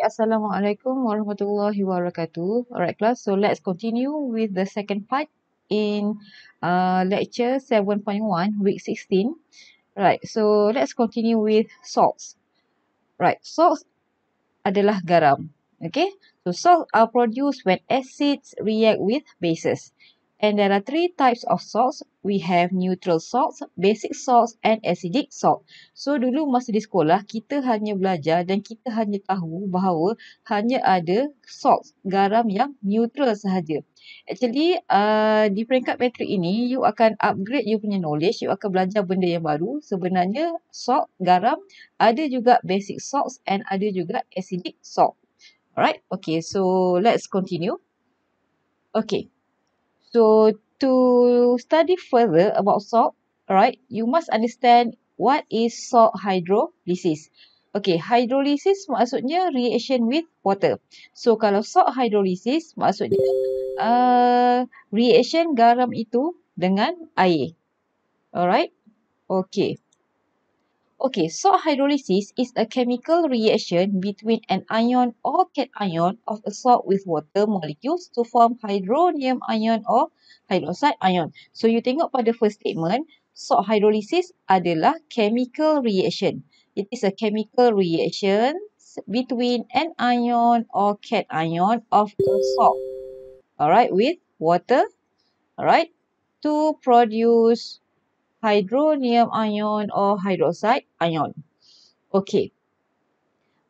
Assalamualaikum warahmatullahi wabarakatuh. Alright class, so let's continue with the second part in uh, lecture 7.1 week 16. Right, so let's continue with salts. Right, salts adalah garam. Okay, so salts are produced when acids react with bases. And there are three types of salts. We have neutral salts, basic salts and acidic salt. So dulu masa di sekolah kita hanya belajar dan kita hanya tahu bahawa hanya ada salts, garam yang neutral sahaja. Actually uh, di peringkat matrik ini you akan upgrade you punya knowledge, you akan belajar benda yang baru. Sebenarnya salt, garam, ada juga basic salts and ada juga acidic salt. Alright, okay so let's continue. Okay. So to study further about salt, right, you must understand what is salt hydrolysis. Okay, hydrolysis maksudnya reaction with water. So kalau salt hydrolysis maksudnya uh, reaction garam itu dengan air. Alright, okay. Okay, salt hydrolysis is a chemical reaction between an ion or cation of a salt with water molecules to form hydronium ion or hydroxide ion. So, you tengok pada first statement, salt hydrolysis adalah chemical reaction. It is a chemical reaction between an ion or cation of a salt, alright, with water, alright, to produce hydronium ion or hydroxide ion. Okay.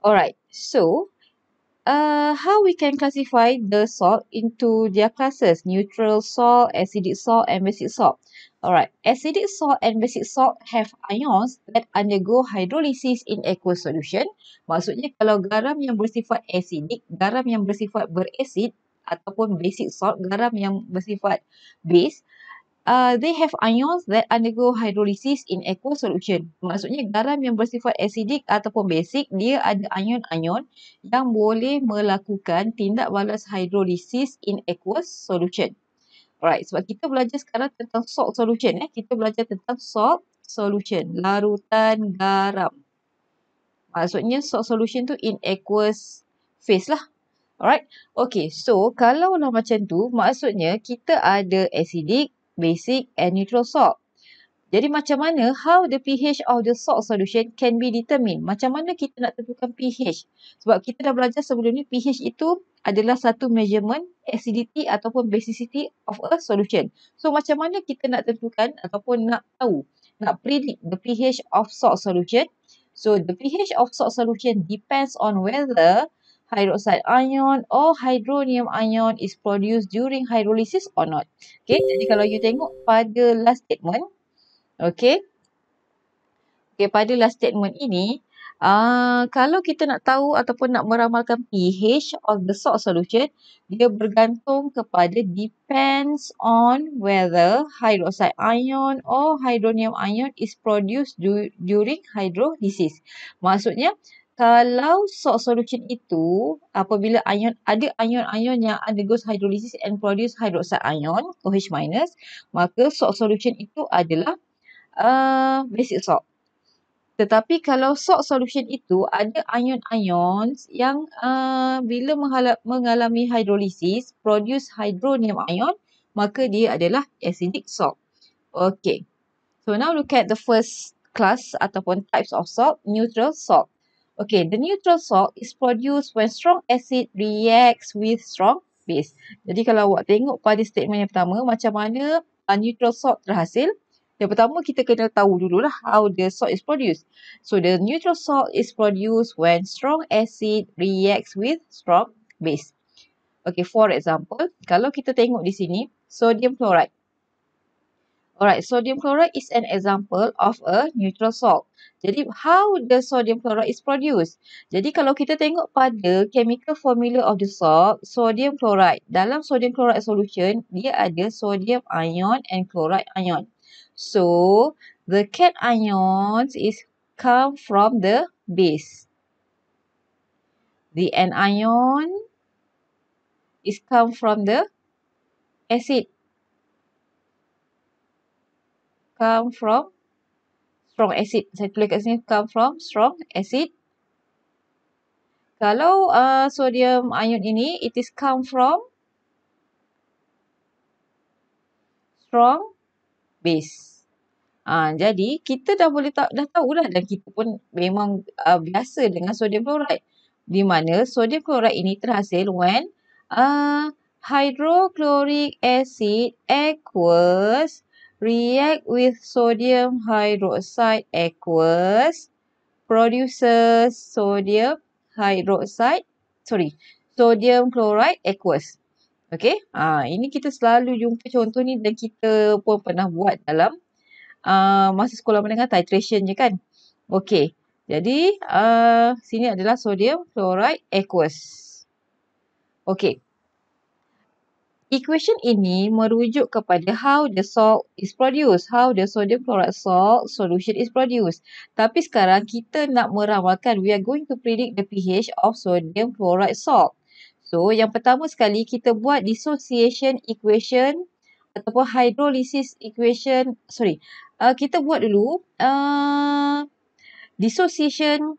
Alright. So, uh, how we can classify the salt into their classes? Neutral salt, acidic salt, and basic salt. Alright. Acidic salt and basic salt have ions that undergo hydrolysis in aqueous solution. Maksudnya, kalau garam yang bersifat acidic, garam yang bersifat berasid, ataupun basic salt, garam yang bersifat base, Uh, they have ions that undergo hydrolysis in aqueous solution. Maksudnya garam yang bersifat asidik ataupun basic, dia ada ion-ion yang boleh melakukan tindak balas hydrolysis in aqueous solution. Alright, sebab kita belajar sekarang tentang salt solution. Eh. Kita belajar tentang salt solution, larutan garam. Maksudnya salt solution tu in aqueous phase lah. Alright, okay. So, kalau lah macam tu, maksudnya kita ada acidic, basic and neutral salt. Jadi macam mana how the pH of the salt solution can be determined? Macam mana kita nak tentukan pH? Sebab kita dah belajar sebelum ni pH itu adalah satu measurement acidity ataupun basicity of a solution. So macam mana kita nak tentukan ataupun nak tahu, nak predict the pH of salt solution? So the pH of salt solution depends on whether hydroxide ion or hydronium ion is produced during hydrolysis or not. Okay, jadi kalau you tengok pada last statement, okay, okay pada last statement ini, uh, kalau kita nak tahu ataupun nak meramalkan pH of the salt solution, dia bergantung kepada depends on whether hydroxide ion or hydronium ion is produced du- during hydrolysis. Maksudnya, kalau salt solution itu apabila ion ada ion-ion yang undergoes hydrolysis and produce hydroxide ion OH minus maka salt solution itu adalah uh, basic salt. Tetapi kalau salt solution itu ada ion-ion yang uh, bila menghala, mengalami hydrolysis produce hydronium ion maka dia adalah acidic salt. Okay. So now look at the first class ataupun types of salt, neutral salt. Okay, the neutral salt is produced when strong acid reacts with strong base. Jadi kalau awak tengok pada statement yang pertama, macam mana uh, neutral salt terhasil? Yang pertama kita kena tahu dululah how the salt is produced. So the neutral salt is produced when strong acid reacts with strong base. Okay, for example, kalau kita tengok di sini, sodium chloride. Alright, sodium chloride is an example of a neutral salt. Jadi, how the sodium chloride is produced? Jadi, kalau kita tengok pada chemical formula of the salt, sodium chloride. Dalam sodium chloride solution, dia ada sodium ion and chloride ion. So, the cat ions is come from the base. The anion is come from the acid. come from strong acid. Saya tulis kat sini come from strong acid. Kalau uh, sodium ion ini, it is come from strong base. Ha, jadi, kita dah boleh ta dah tahu lah dan kita pun memang uh, biasa dengan sodium chloride. Di mana sodium chloride ini terhasil when uh, hydrochloric acid aqueous react with sodium hydroxide aqueous produces sodium hydroxide sorry sodium chloride aqueous okey ha ini kita selalu jumpa contoh ni dan kita pun pernah buat dalam uh, masa sekolah menengah titration je kan okey jadi uh, sini adalah sodium chloride aqueous okey Equation ini merujuk kepada how the salt is produced, how the sodium chloride salt solution is produced. Tapi sekarang kita nak meramalkan, we are going to predict the pH of sodium chloride salt. So yang pertama sekali kita buat dissociation equation ataupun hydrolysis equation, sorry. Uh, kita buat dulu uh, dissociation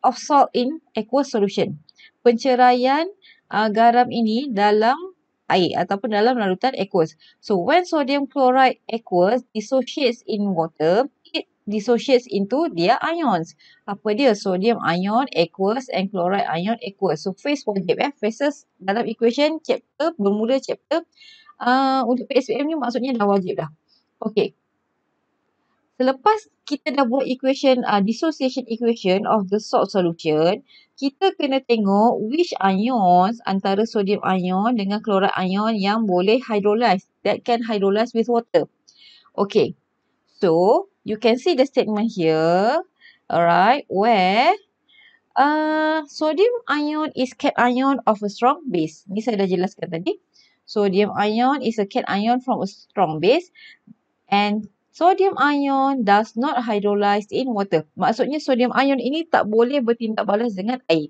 of salt in aqueous solution. Penceraian uh, garam ini dalam air ataupun dalam larutan aqueous. So when sodium chloride aqueous dissociates in water, it dissociates into their ions. Apa dia? Sodium ion aqueous and chloride ion aqueous. So phase wajib eh. Phases dalam equation chapter, bermula chapter. Uh, untuk PSPM ni maksudnya dah wajib dah. Okay selepas kita dah buat equation uh, dissociation equation of the salt solution kita kena tengok which ions antara sodium ion dengan chloride ion yang boleh hydrolyze that can hydrolyze with water okay so you can see the statement here alright where Uh, sodium ion is cation of a strong base. Ni saya dah jelaskan tadi. Sodium ion is a cation from a strong base. And Sodium ion does not hydrolyze in water. Maksudnya sodium ion ini tak boleh bertindak balas dengan air.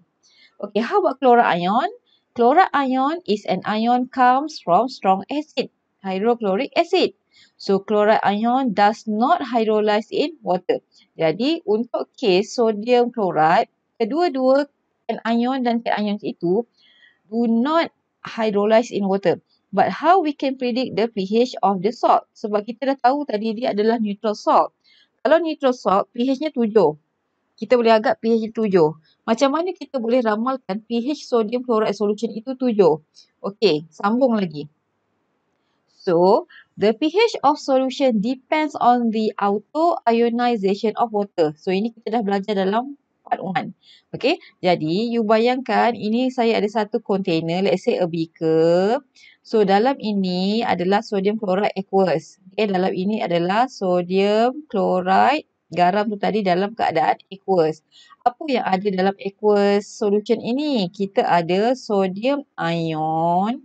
Okay, how about chloride ion? Chloride ion is an ion comes from strong acid, hydrochloric acid. So, chloride ion does not hydrolyze in water. Jadi, untuk case sodium chloride, kedua-dua ion dan cation itu do not hydrolyze in water but how we can predict the pH of the salt. Sebab kita dah tahu tadi dia adalah neutral salt. Kalau neutral salt, pH-nya 7. Kita boleh agak pH 7. Macam mana kita boleh ramalkan pH sodium chloride solution itu 7? Okay, sambung lagi. So, the pH of solution depends on the auto ionization of water. So, ini kita dah belajar dalam part 1. Okay, jadi you bayangkan ini saya ada satu container, let's say a beaker. So, dalam ini adalah sodium chloride aqueous. Okay, dalam ini adalah sodium chloride garam tu tadi dalam keadaan aqueous. Apa yang ada dalam aqueous solution ini? Kita ada sodium ion,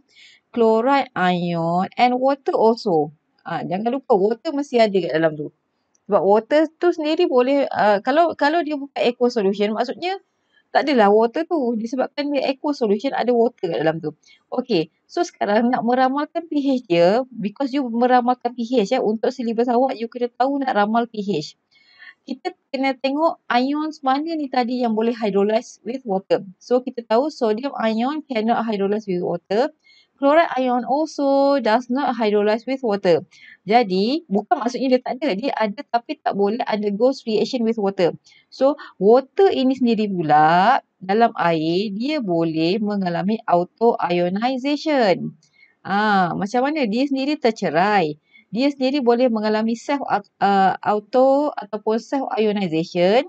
chloride ion and water also. Ha, jangan lupa water mesti ada kat dalam tu. Sebab water tu sendiri boleh, uh, kalau kalau dia buka aqua solution, maksudnya tak adalah water tu. Disebabkan dia aqua solution, ada water kat dalam tu. Okay, so sekarang nak meramalkan pH dia, because you meramalkan pH ya, eh, untuk silibus awak, you kena tahu nak ramal pH. Kita kena tengok ions mana ni tadi yang boleh hydrolyze with water. So kita tahu sodium ion cannot hydrolyze with water chloride ion also does not hydrolyze with water. Jadi, bukan maksudnya dia tak ada. Dia ada tapi tak boleh ada undergoes reaction with water. So, water ini sendiri pula dalam air, dia boleh mengalami auto-ionization. Ha, macam mana? Dia sendiri tercerai. Dia sendiri boleh mengalami self-auto uh, ataupun self-ionization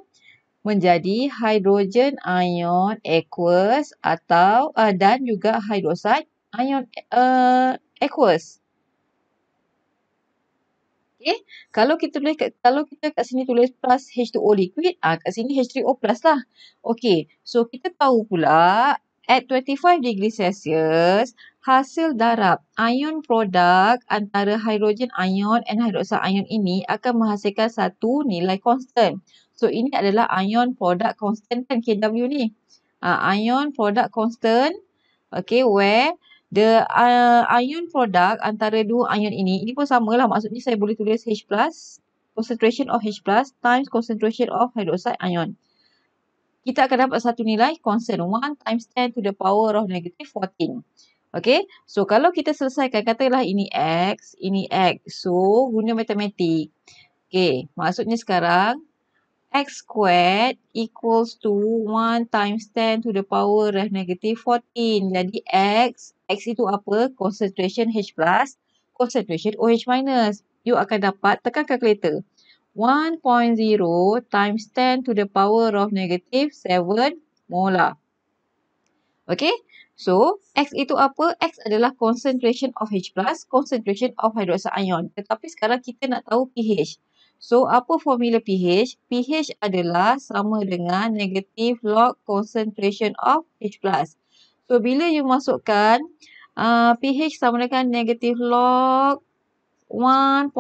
menjadi hydrogen ion aqueous atau uh, dan juga hydroxide ion uh, aqueous. Okay. Kalau kita tulis kalau kita kat sini tulis plus H2O liquid, ah kat sini H3O plus lah. Okay. So kita tahu pula at 25 degree Celsius, hasil darab ion produk antara hydrogen ion and hydroxide ion ini akan menghasilkan satu nilai constant. So ini adalah ion produk constant kan KW ni. Ah ion produk constant. Okay, where The uh, ion product antara dua ion ini, ini pun sama lah. maksudnya saya boleh tulis H plus, concentration of H plus times concentration of hydroxide ion. Kita akan dapat satu nilai constant 1 times 10 to the power of negative 14. Okay, so kalau kita selesaikan katalah ini X, ini X. So, guna matematik. Okay, maksudnya sekarang X squared equals to 1 times 10 to the power of negative 14. Jadi X X itu apa? Concentration H+, plus, concentration OH-. minus, You akan dapat tekan kalkulator. 1.0 times 10 to the power of negative 7 molar. Okay. So, X itu apa? X adalah concentration of H+, plus, concentration of hydroxide ion. Tetapi sekarang kita nak tahu pH. So, apa formula pH? pH adalah sama dengan negative log concentration of H+. plus. So, bila you masukkan uh, pH sama dengan negative log 1.0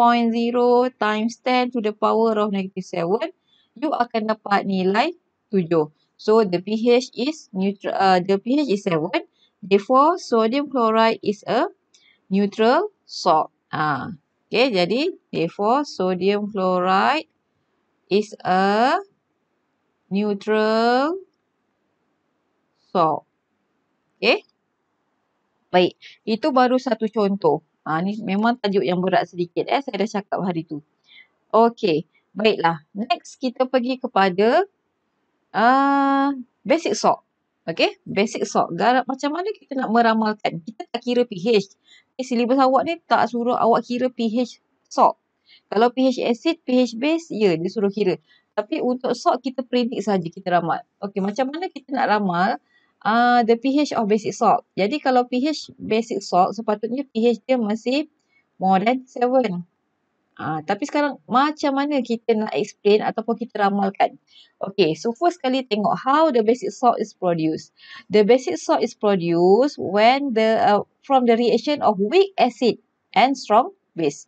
times 10 to the power of negative 7, you akan dapat nilai 7. So, the pH is neutral. Uh, the pH is 7. Therefore, sodium chloride is a neutral salt. Ah, Okay, jadi therefore, sodium chloride is a neutral salt. Okay. Eh? Baik. Itu baru satu contoh. Ha, ni memang tajuk yang berat sedikit. Eh. Saya dah cakap hari tu. Okay. Baiklah. Next kita pergi kepada uh, basic sock. Okay. Basic sock. Garap macam mana kita nak meramalkan. Kita tak kira pH. Okay, eh, silibus awak ni tak suruh awak kira pH sock. Kalau pH acid, pH base, ya dia suruh kira. Tapi untuk sok kita predict saja kita ramal. Okey, macam mana kita nak ramal? Uh, the pH of basic salt. Jadi kalau pH basic salt sepatutnya pH dia masih more than 7. Uh, ah, tapi sekarang macam mana kita nak explain ataupun kita ramalkan. Okay, so first sekali tengok how the basic salt is produced. The basic salt is produced when the uh, from the reaction of weak acid and strong base.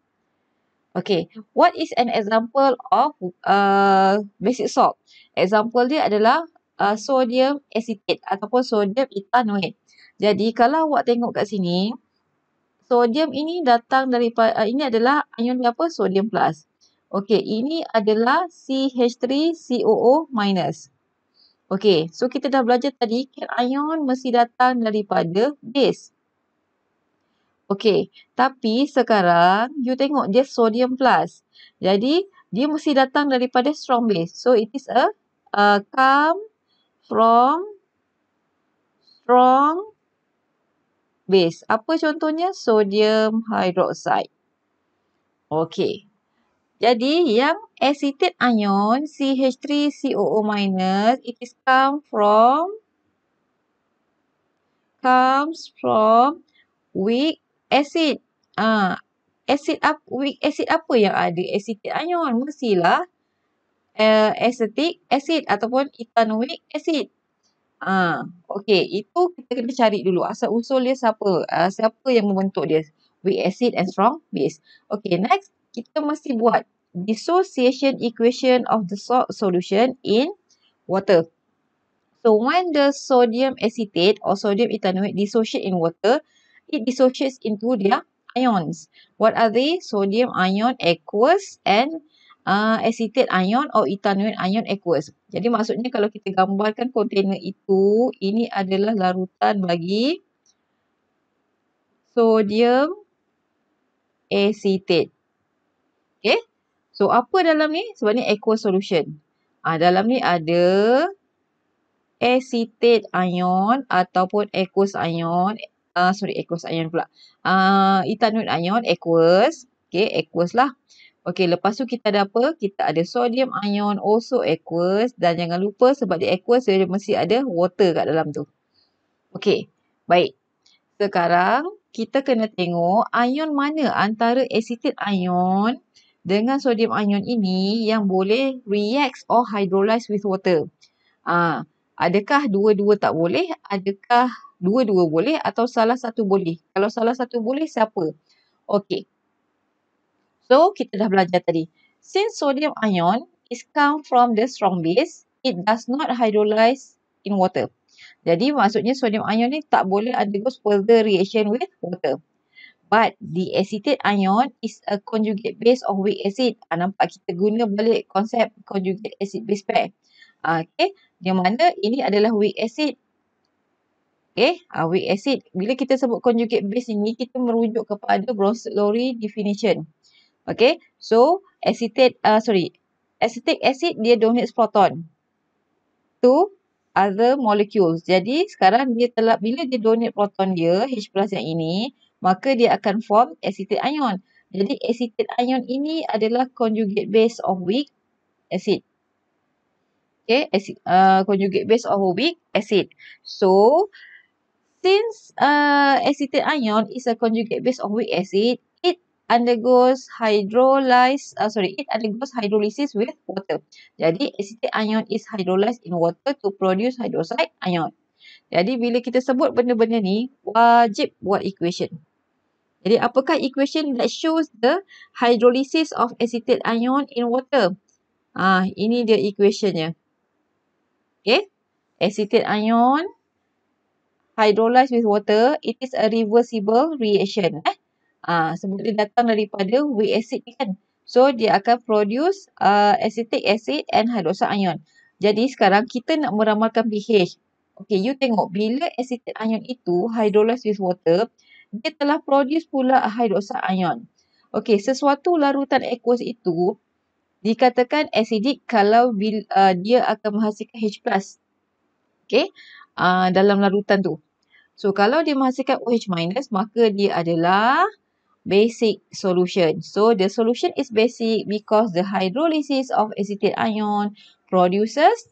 Okay, what is an example of uh, basic salt? Example dia adalah uh, sodium acetate ataupun sodium etanoid. Jadi kalau awak tengok kat sini, sodium ini datang daripada, uh, ini adalah ion apa? Sodium plus. Okey, ini adalah CH3COO minus. Okey, so kita dah belajar tadi, ion mesti datang daripada base. Okey, tapi sekarang you tengok dia sodium plus. Jadi, dia mesti datang daripada strong base. So, it is a, a uh, come strong strong base. Apa contohnya? Sodium hydroxide. Okey. Jadi yang acetate anion CH3COO- it is come from comes from weak acid. Ah, uh, acid apa? Weak acid apa yang ada acetate ion? Mestilah uh, eh, acetic acid ataupun ethanoic acid. Ha, okay, itu kita kena cari dulu asal-usul dia siapa, uh, siapa yang membentuk dia. Weak acid and strong base. Okay, next kita mesti buat dissociation equation of the salt solution in water. So, when the sodium acetate or sodium ethanoate dissociate in water, it dissociates into their ions. What are they? Sodium ion aqueous and uh, acetate ion atau ethanoate ion aqueous. Jadi maksudnya kalau kita gambarkan kontena itu, ini adalah larutan bagi sodium acetate. Okay. So apa dalam ni? Sebab ni aqueous solution. Uh, dalam ni ada acetate ion ataupun aqueous ion. Uh, sorry, aqueous ion pula. Uh, ethanoate ion, aqueous. Okay, aqueous lah. Okey, lepas tu kita ada apa? Kita ada sodium ion, also aqueous dan jangan lupa sebab dia aqueous dia mesti ada water kat dalam tu. Okey, baik. Sekarang kita kena tengok ion mana antara acetate ion dengan sodium ion ini yang boleh react or hydrolyze with water. Ah, ha, adakah dua-dua tak boleh? Adakah dua-dua boleh atau salah satu boleh? Kalau salah satu boleh siapa? Okey. So, kita dah belajar tadi. Since sodium ion is come from the strong base, it does not hydrolyze in water. Jadi, maksudnya sodium ion ni tak boleh undergo further reaction with water. But the acetate ion is a conjugate base of weak acid. Ha, nampak kita guna balik konsep conjugate acid base pair. Ha, okay. Di mana ini adalah weak acid. Okay. Ha, weak acid. Bila kita sebut conjugate base ini, kita merujuk kepada Bronsted lowry definition. Okay. So, acetate, uh, sorry. Acetic acid, dia donates proton. To other molecules. Jadi, sekarang dia telah, bila dia donate proton dia, H plus yang ini, maka dia akan form acetate ion. Jadi, acetate ion ini adalah conjugate base of weak acid. Okay, acid, uh, conjugate base of weak acid. So, since uh, acetate ion is a conjugate base of weak acid, undergoes hydrolysis. Uh, sorry, it undergoes hydrolysis with water. Jadi acetic ion is hydrolyzed in water to produce hydroxide ion. Jadi bila kita sebut benda-benda ni, wajib buat equation. Jadi apakah equation that shows the hydrolysis of acetate ion in water? Ah, ini dia equationnya. Okay, acetate ion hydrolyzed with water. It is a reversible reaction. Eh? Ah, sebab dia datang daripada weak acid ni kan. So dia akan produce uh, acetic acid and hydroxide ion. Jadi sekarang kita nak meramalkan pH. Okay, you tengok bila acetic ion itu hydrolyzed with water, dia telah produce pula hydroxide ion. Okay, sesuatu larutan aqueous itu dikatakan acidic kalau bila, uh, dia akan menghasilkan H+. Okay, uh, ah, dalam larutan tu. So, kalau dia menghasilkan OH- maka dia adalah basic solution. So the solution is basic because the hydrolysis of acetate ion produces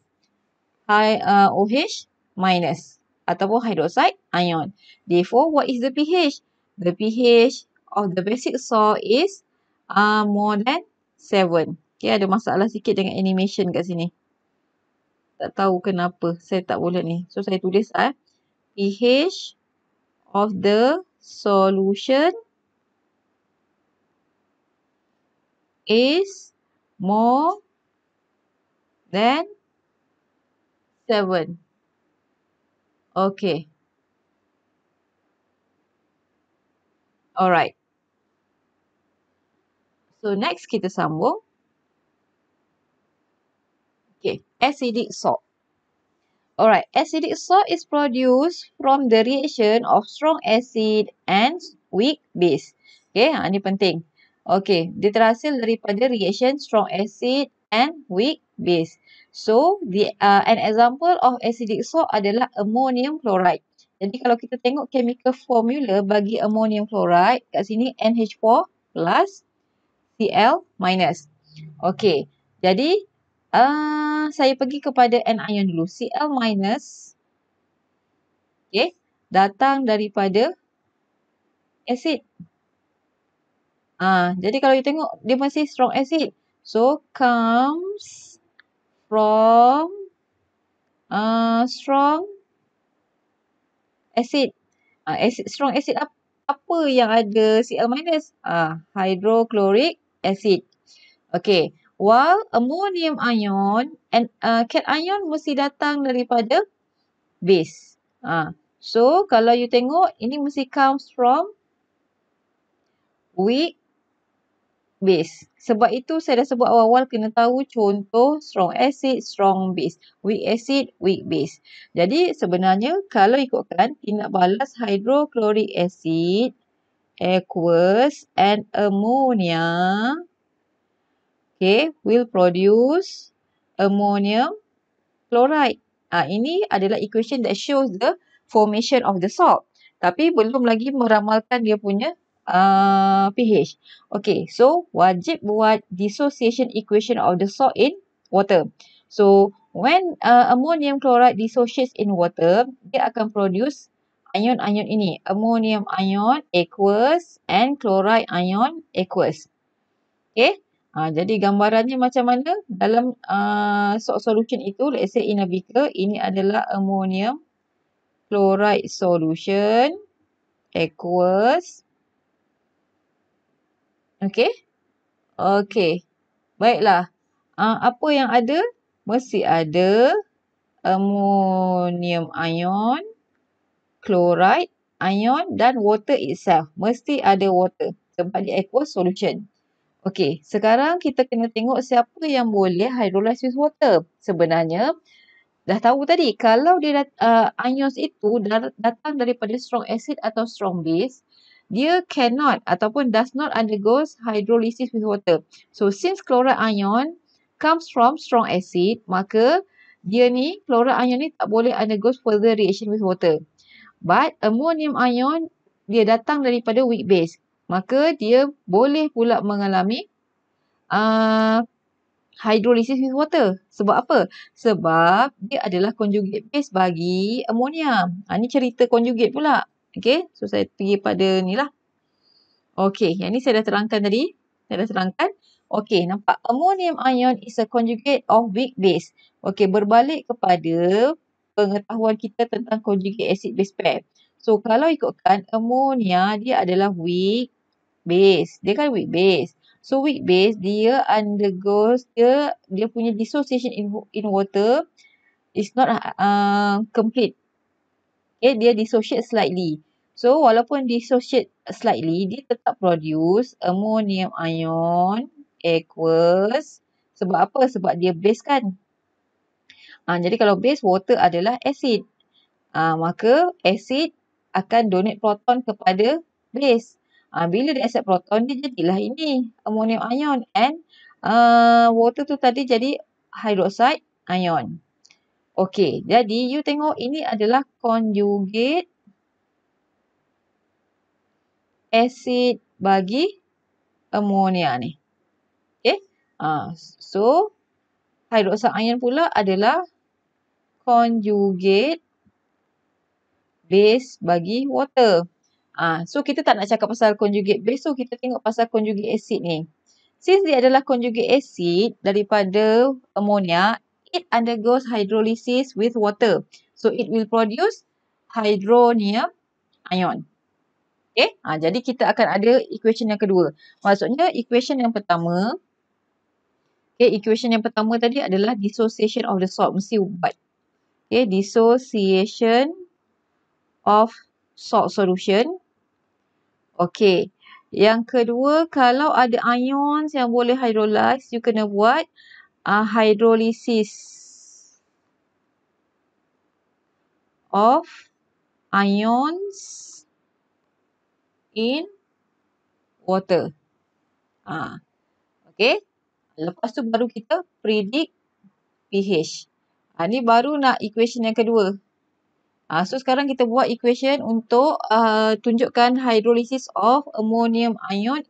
high uh, OH minus ataupun hydroxide ion. Therefore, what is the pH? The pH of the basic salt is uh, more than 7. Okay, ada masalah sikit dengan animation kat sini. Tak tahu kenapa saya tak boleh ni. So, saya tulis eh. pH of the solution is more than 7. Okay. Alright. So next kita sambung. Okay, acidic salt. Alright, acidic salt is produced from the reaction of strong acid and weak base. Okay, ha, ni penting. Okay, dia terhasil daripada reaction strong acid and weak base. So, the uh, an example of acidic salt adalah ammonium chloride. Jadi, kalau kita tengok chemical formula bagi ammonium chloride, kat sini NH4 plus Cl minus. Okay, jadi uh, saya pergi kepada anion dulu. Cl minus, okay, datang daripada acid. Ha, jadi kalau you tengok, dia masih strong acid. So, comes from uh, strong acid. Uh, acid. Strong acid apa? Apa yang ada Cl minus? ah hydrochloric acid. Okay. While ammonium ion and uh, ion mesti datang daripada base. Ah, so, kalau you tengok, ini mesti comes from weak base. Sebab itu saya dah sebut awal-awal kena tahu contoh strong acid, strong base. Weak acid, weak base. Jadi sebenarnya kalau ikutkan tindak balas hydrochloric acid, aqueous and ammonia okay, will produce ammonium chloride. Ah ha, Ini adalah equation that shows the formation of the salt. Tapi belum lagi meramalkan dia punya pH. Uh, okay, so wajib buat dissociation equation of the salt in water. So, when uh, ammonium chloride dissociates in water, dia akan produce ion-ion ini. Ammonium ion aqueous and chloride ion aqueous. Okay, uh, jadi gambarannya macam mana dalam uh, salt solution itu, let's say in a beaker, ini adalah ammonium chloride solution aqueous Okey. Okey. Baiklah. Uh, apa yang ada? Mesti ada ammonium ion, chloride, ion dan water itself. Mesti ada water. Sebab dia aqua solution. Okey. Sekarang kita kena tengok siapa yang boleh hydrolysis water. Sebenarnya dah tahu tadi kalau dia uh, ions itu datang daripada strong acid atau strong base dia cannot ataupun does not undergo hydrolysis with water. So since chloride ion comes from strong acid, maka dia ni chloride ion ni tak boleh undergo further reaction with water. But ammonium ion dia datang daripada weak base. Maka dia boleh pula mengalami uh, hydrolysis with water. Sebab apa? Sebab dia adalah conjugate base bagi ammonia. Ha, cerita conjugate pula. Okay. So saya pergi pada ni lah. Okay. Yang ni saya dah terangkan tadi. Saya dah terangkan. Okay. Nampak ammonium ion is a conjugate of weak base. Okay. Berbalik kepada pengetahuan kita tentang conjugate acid base pair. So kalau ikutkan ammonia dia adalah weak base. Dia kan weak base. So weak base dia undergoes dia dia punya dissociation in, in water is not uh, complete. Okay, dia dissociate slightly. So, walaupun dissociate slightly, dia tetap produce ammonium ion aqueous. Sebab apa? Sebab dia base kan? Ha, jadi, kalau base water adalah acid. Ha, maka, acid akan donate proton kepada base. Ha, bila dia accept proton, dia jadilah ini. Ammonium ion and uh, water tu tadi jadi hydroxide ion. Okey, jadi you tengok ini adalah conjugate acid bagi ammonia ni. Okey, uh, so hydroxide ion pula adalah conjugate base bagi water. Uh, so kita tak nak cakap pasal conjugate base, so kita tengok pasal conjugate acid ni. Since dia adalah conjugate acid daripada ammonia, it undergoes hydrolysis with water. So it will produce hydronium ion. Okay, ha, jadi kita akan ada equation yang kedua. Maksudnya equation yang pertama, okay, equation yang pertama tadi adalah dissociation of the salt. Mesti ubat. Okay, dissociation of salt solution. Okay, yang kedua kalau ada ions yang boleh hydrolyze, you kena buat uh, hydrolysis of ions in water. Ha. Okay. Lepas tu baru kita predict pH. Ha, ah, ni baru nak equation yang kedua. Ha, so sekarang kita buat equation untuk uh, tunjukkan hydrolysis of ammonium ion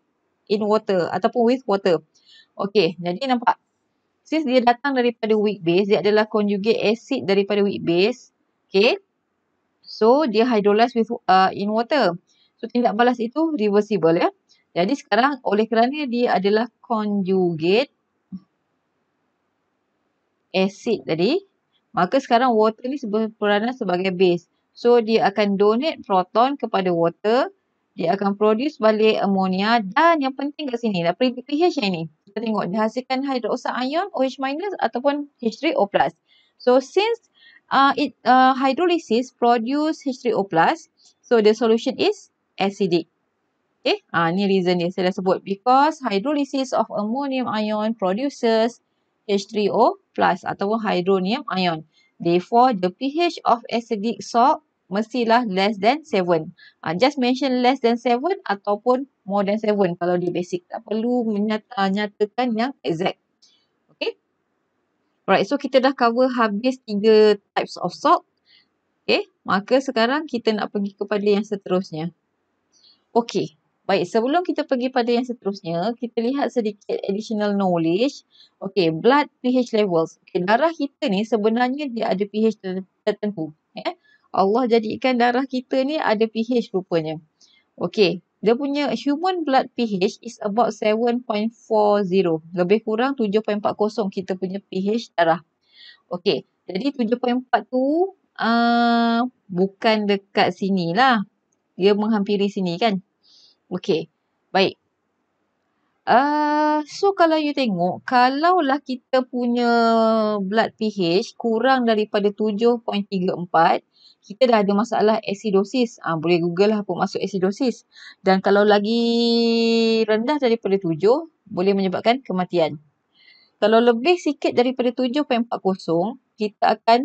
in water ataupun with water. Okay. Jadi nampak since dia datang daripada weak base, dia adalah conjugate acid daripada weak base, okay. So, dia hydrolyze with uh, in water. So, tindak balas itu reversible, ya. Jadi, sekarang oleh kerana dia adalah conjugate acid tadi, maka sekarang water ni berperanan sebagai base. So, dia akan donate proton kepada water, dia akan produce balik ammonia dan yang penting kat sini, dah pH yang ini tengok dihasilkan hydroxide ion OH minus ataupun H3O plus. So since uh, it, uh, hydrolysis produce H3O plus, so the solution is acidic. Okay, ah, ni reason ni saya dah sebut. Because hydrolysis of ammonium ion produces H3O plus ataupun hydronium ion. Therefore, the pH of acidic salt mestilah less than seven. Uh, just mention less than seven ataupun more than seven. kalau di basic. Tak perlu menyatakan yang exact. Okay. Alright, so kita dah cover habis tiga types of salt. Okay, maka sekarang kita nak pergi kepada yang seterusnya. Okay, baik sebelum kita pergi pada yang seterusnya, kita lihat sedikit additional knowledge. Okay, blood pH levels. Okay, darah kita ni sebenarnya dia ada pH tertentu. Okay. Eh? Allah jadikan darah kita ni ada pH rupanya. Okay. Dia punya human blood pH is about 7.40. Lebih kurang 7.40 kita punya pH darah. Okay. Jadi 7.4 tu uh, bukan dekat sini lah. Dia menghampiri sini kan. Okay. Baik. Uh, so kalau you tengok, kalaulah kita punya blood pH kurang daripada 7.34, kita dah ada masalah acidosis. Ha, boleh google lah apa masuk acidosis. Dan kalau lagi rendah daripada 7, boleh menyebabkan kematian. Kalau lebih sikit daripada 7.40, kita akan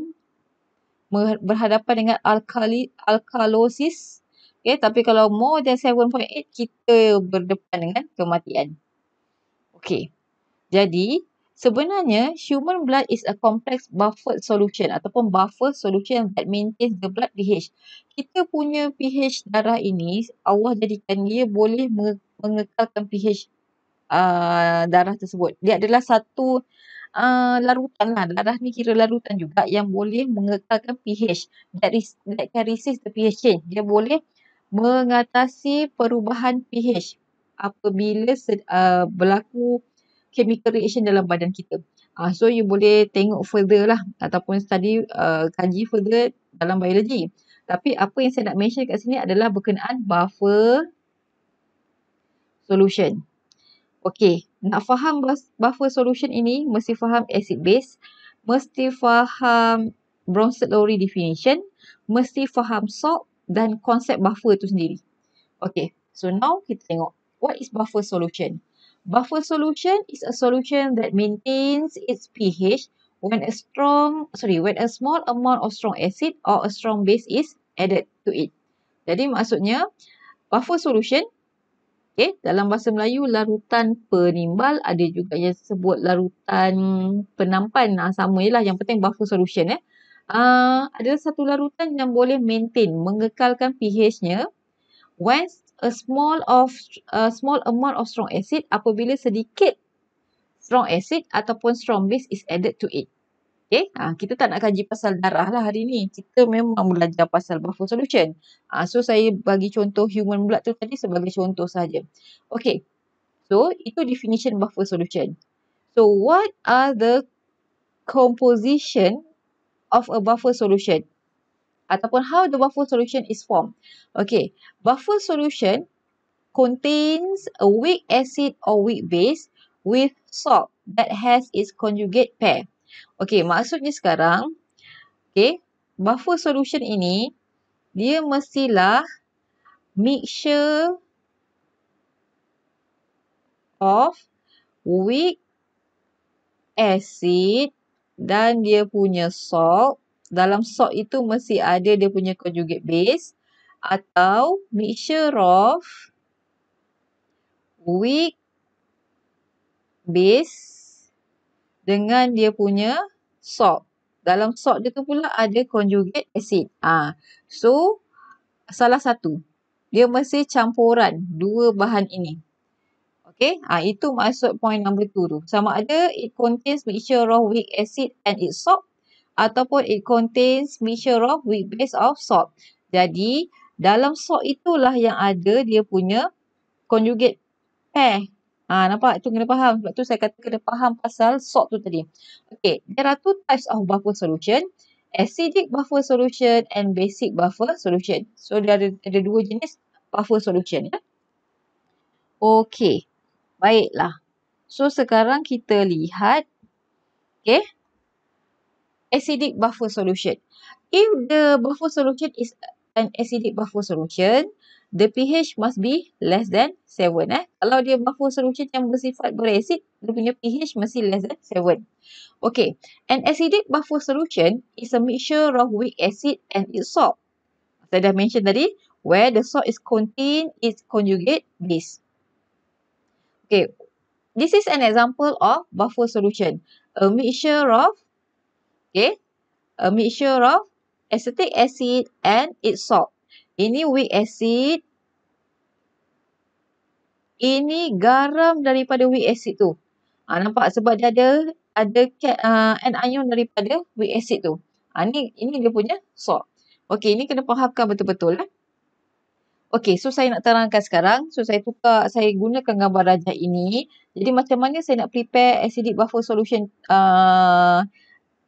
berhadapan dengan alkali, alkalosis. Okay, tapi kalau more than 7.8, kita berdepan dengan kematian. Okay. Jadi, Sebenarnya, human blood is a complex buffered solution ataupun buffer solution that maintains the blood pH. Kita punya pH darah ini, Allah jadikan dia boleh mengekalkan pH uh, darah tersebut. Dia adalah satu uh, larutan lah. Darah ni kira larutan juga yang boleh mengekalkan pH. That, is, that can resist the pH change. Dia boleh mengatasi perubahan pH apabila uh, berlaku chemical reaction dalam badan kita. Uh, so you boleh tengok further lah ataupun study uh, kaji further dalam biologi. Tapi apa yang saya nak mention kat sini adalah berkenaan buffer solution. Okay, nak faham buffer solution ini mesti faham acid base, mesti faham bronze lowry definition, mesti faham salt dan konsep buffer tu sendiri. Okay, so now kita tengok what is buffer solution. Buffer solution is a solution that maintains its pH when a strong, sorry, when a small amount of strong acid or a strong base is added to it. Jadi maksudnya buffer solution, okay, dalam bahasa Melayu larutan penimbal ada juga yang sebut larutan penampan, nah, sama je lah yang penting buffer solution. Eh. Uh, ada satu larutan yang boleh maintain, mengekalkan pH-nya when a small of a small amount of strong acid apabila sedikit strong acid ataupun strong base is added to it. Okay, ha, kita tak nak kaji pasal darah lah hari ni. Kita memang belajar pasal buffer solution. Ha, so, saya bagi contoh human blood tu tadi sebagai contoh saja. Okay, so itu definition buffer solution. So, what are the composition of a buffer solution? ataupun how the buffer solution is formed. Okay, buffer solution contains a weak acid or weak base with salt that has its conjugate pair. Okay, maksudnya sekarang, okay, buffer solution ini, dia mestilah mixture of weak acid dan dia punya salt dalam sort itu mesti ada dia punya conjugate base atau mixture of weak base dengan dia punya salt. Dalam salt dia tu pula ada conjugate acid. Ah, ha. So, salah satu. Dia mesti campuran dua bahan ini. Okay, ha, itu maksud point number two tu. Sama ada it contains mixture of weak acid and its salt ataupun it contains mixture of weak base of salt. Jadi dalam salt itulah yang ada dia punya conjugate pair. Ha, nampak tu kena faham sebab tu saya kata kena faham pasal salt tu tadi. Okay there are two types of buffer solution. Acidic buffer solution and basic buffer solution. So dia ada, ada dua jenis buffer solution. Ya? Okay baiklah. So sekarang kita lihat. Okay acidic buffer solution. If the buffer solution is an acidic buffer solution, the pH must be less than 7. Eh? Kalau dia buffer solution yang bersifat berasid, dia punya pH mesti less than 7. Okay, an acidic buffer solution is a mixture of weak acid and its salt. Saya dah mention tadi, where the salt is contained, it's conjugate base. Okay, this is an example of buffer solution. A mixture of okay? A mixture of acetic acid and its salt. Ini weak acid. Ini garam daripada weak acid tu. Ha, nampak sebab dia ada ada ha, anion uh, daripada weak acid tu. Ha, ini, ini dia punya salt. Okay, ini kena fahamkan betul-betul. Eh? Okey, so saya nak terangkan sekarang. So saya tukar, saya gunakan gambar rajah ini. Jadi macam mana saya nak prepare acidic buffer solution uh,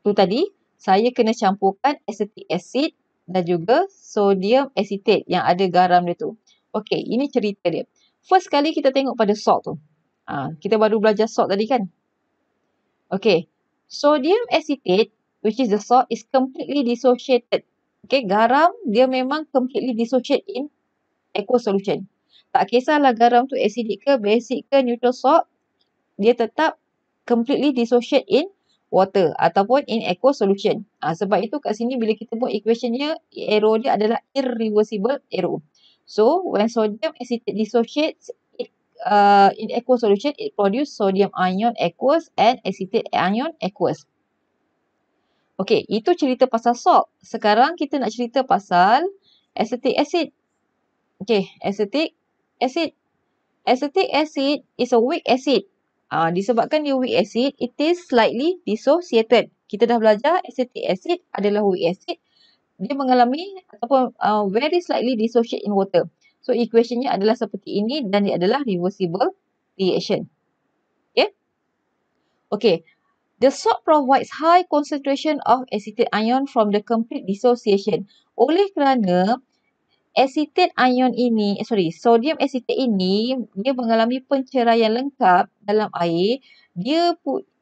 tu tadi, saya kena campurkan acetic acid dan juga sodium acetate yang ada garam dia tu. Okey, ini cerita dia. First kali kita tengok pada salt tu. Ha, kita baru belajar salt tadi kan? Okey, sodium acetate which is the salt is completely dissociated. Okey, garam dia memang completely dissociate in aqueous solution. Tak kisahlah garam tu acidic ke, basic ke, neutral salt, dia tetap completely dissociate in water ataupun in aqueous solution. Ha, sebab itu kat sini bila kita buat equation dia, arrow dia adalah irreversible arrow. So when sodium acetate dissociates it, uh, in aqueous solution, it produce sodium ion aqueous and acetate ion aqueous. Okay, itu cerita pasal salt. Sekarang kita nak cerita pasal acetic acid. Okay, acetic acid. Acetic acid is a weak acid. Uh, disebabkan dia weak acid, it is slightly dissociated. Kita dah belajar acetic acid adalah weak acid. Dia mengalami ataupun uh, very slightly dissociate in water. So equationnya adalah seperti ini dan dia adalah reversible reaction. Okay. Ya? Okay. The salt provides high concentration of acetate ion from the complete dissociation. Oleh kerana acetate ion ini, eh, sorry, sodium acetate ini dia mengalami penceraian lengkap dalam air. Dia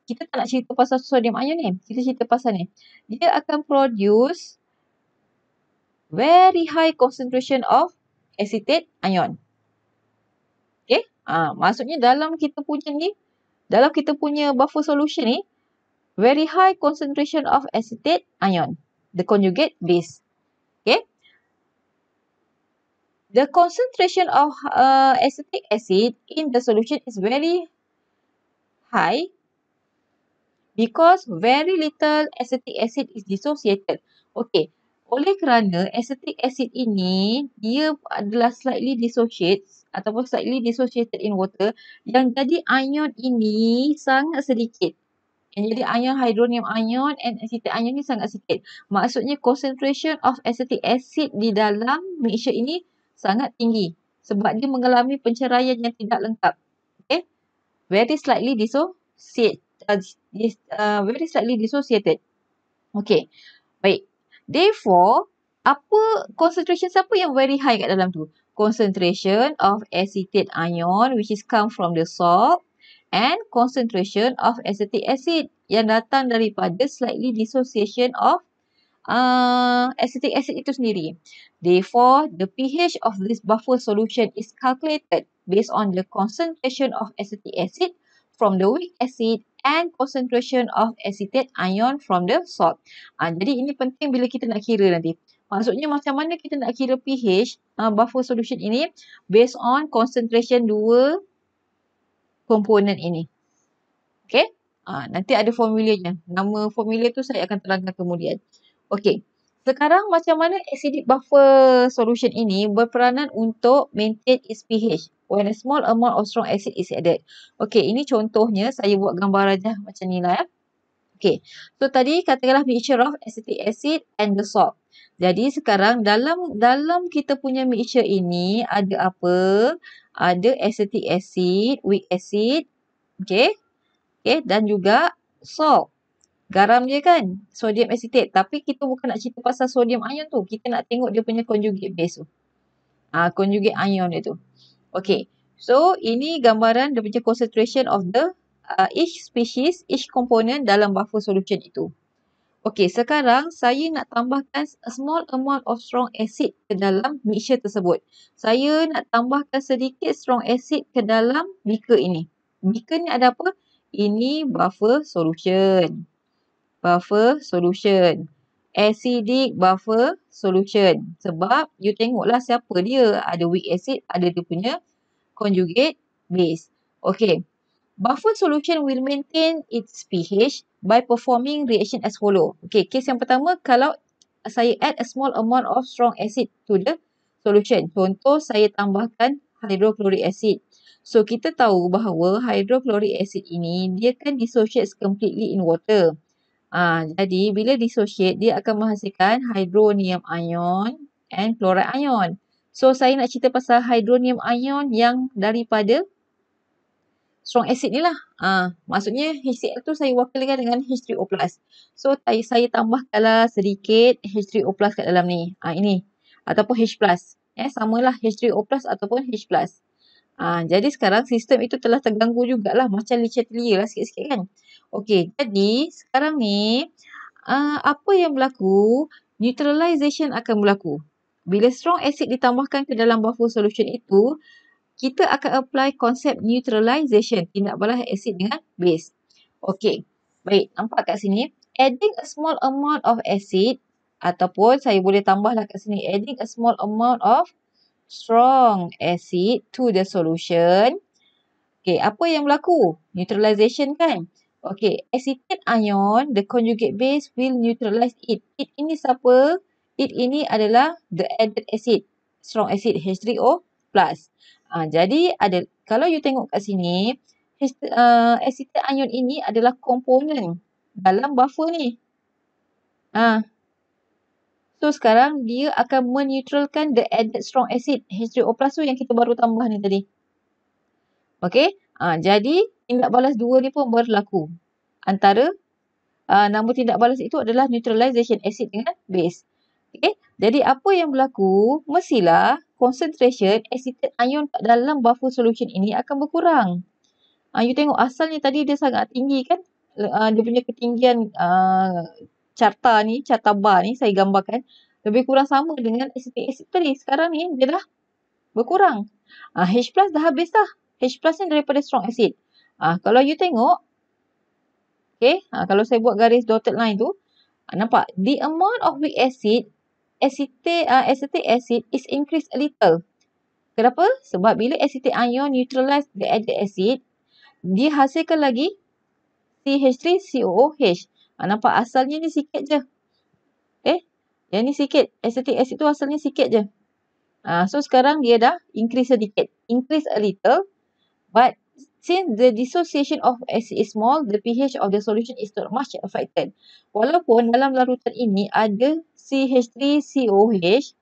kita tak nak cerita pasal sodium ion ni. Kita cerita pasal ni. Dia akan produce very high concentration of acetate ion. Okay? Ha, maksudnya dalam kita punya ni, dalam kita punya buffer solution ni, very high concentration of acetate ion. The conjugate base. The concentration of uh, acetic acid in the solution is very high because very little acetic acid is dissociated. Okay, oleh kerana acetic acid ini dia adalah slightly dissociated ataupun slightly dissociated in water yang jadi ion ini sangat sedikit. And jadi ion hydronium ion and acetic ion ini sangat sedikit. Maksudnya concentration of acetic acid di dalam mixture ini sangat tinggi sebab dia mengalami penceraian yang tidak lengkap. Okay. Very slightly dissociated. Uh, uh, very slightly dissociated. Okay. Baik. Therefore, apa concentration siapa yang very high kat dalam tu? Concentration of acetate ion which is come from the salt and concentration of acetic acid yang datang daripada slightly dissociation of uh, acetic acid itu sendiri. Therefore, the pH of this buffer solution is calculated based on the concentration of acetic acid from the weak acid and concentration of acetate ion from the salt. Uh, jadi ini penting bila kita nak kira nanti. Maksudnya macam mana kita nak kira pH uh, buffer solution ini based on concentration dua komponen ini. Okay. Uh, nanti ada formulanya. Nama formula tu saya akan terangkan kemudian. Okay. Sekarang macam mana acidic buffer solution ini berperanan untuk maintain its pH when a small amount of strong acid is added. Okay, ini contohnya saya buat gambar aja macam ni lah ya. Okay, so tadi katakanlah mixture of acetic acid and the salt. Jadi sekarang dalam dalam kita punya mixture ini ada apa? Ada acetic acid, weak acid, okay? Okay, dan juga salt garam dia kan sodium acetate tapi kita bukan nak cerita pasal sodium ion tu kita nak tengok dia punya conjugate base tu ah uh, conjugate ion dia tu okey so ini gambaran dia punya concentration of the uh, each species each component dalam buffer solution itu Okay, sekarang saya nak tambahkan a small amount of strong acid ke dalam mixture tersebut saya nak tambahkan sedikit strong acid ke dalam beaker ini beaker ni ada apa ini buffer solution buffer solution. Acidic buffer solution. Sebab you tengoklah siapa dia. Ada weak acid, ada dia punya conjugate base. Okay. Buffer solution will maintain its pH by performing reaction as follow. Okay, case yang pertama, kalau saya add a small amount of strong acid to the solution. Contoh, saya tambahkan hydrochloric acid. So, kita tahu bahawa hydrochloric acid ini, dia kan dissociates completely in water. Uh, jadi bila dissociate dia akan menghasilkan hydronium ion and chloride ion. So saya nak cerita pasal hydronium ion yang daripada strong acid ni lah. Uh, maksudnya HCl tu saya wakilkan dengan H3O+. So saya tambahkanlah sedikit H3O+ kat dalam ni. Ah uh, ini ataupun H+. Eh samalah H3O+ ataupun H+. Ah jadi sekarang sistem itu telah terganggu jugalah macam licetlia lah sikit-sikit kan. Okey, jadi sekarang ni uh, apa yang berlaku? Neutralization akan berlaku. Bila strong acid ditambahkan ke dalam buffer solution itu, kita akan apply konsep neutralization, tindak balas acid dengan base. Okey, baik. Nampak kat sini, adding a small amount of acid ataupun saya boleh tambahlah kat sini, adding a small amount of strong acid to the solution. Okey, apa yang berlaku? Neutralization kan? Okay, acetate ion, the conjugate base will neutralize it. It ini siapa? It ini adalah the added acid. Strong acid H3O plus. Ha, jadi, ada kalau you tengok kat sini, uh, acetate ion ini adalah komponen dalam buffer ni. Ha. So, sekarang dia akan meneutralkan the added strong acid H3O plus tu yang kita baru tambah ni tadi. Okay. Ha, jadi tindak balas dua ni pun berlaku antara uh, nama tindak balas itu adalah neutralization acid dengan base. Okay. Jadi apa yang berlaku mestilah concentration acetate ion kat dalam buffer solution ini akan berkurang. Uh, you tengok asalnya tadi dia sangat tinggi kan. Uh, dia punya ketinggian uh, carta ni, carta bar ni saya gambarkan lebih kurang sama dengan acetic acid tadi. Sekarang ni dia dah berkurang. Uh, H plus dah habis dah. H plus ni daripada strong acid. Ah, kalau you tengok, okay, ah, kalau saya buat garis dotted line tu, ah, nampak the amount of weak acid, acetic, ah, acetic acid is increased a little. Kenapa? Sebab bila acetic ion neutralize the added acid, dia hasilkan lagi CH3COOH. Ah, nampak asalnya ni sikit je. Okay. Eh, yang ni sikit. Acetic acid tu asalnya sikit je. Ah, so sekarang dia dah increase sedikit. Increase a little. But since the dissociation of acid is small, the pH of the solution is not much affected. Walaupun dalam larutan ini ada CH3COH,